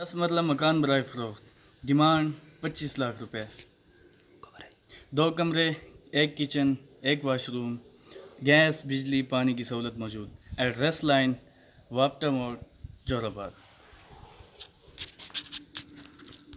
दस मरला मकान बरए फ़रोख्त डिमांड पच्चीस लाख रुपये दो कमरे एक किचन एक वाशरूम गैस बिजली पानी की सहूलत मौजूद एड्रेस लाइन वापटा मोड़ जोराबाद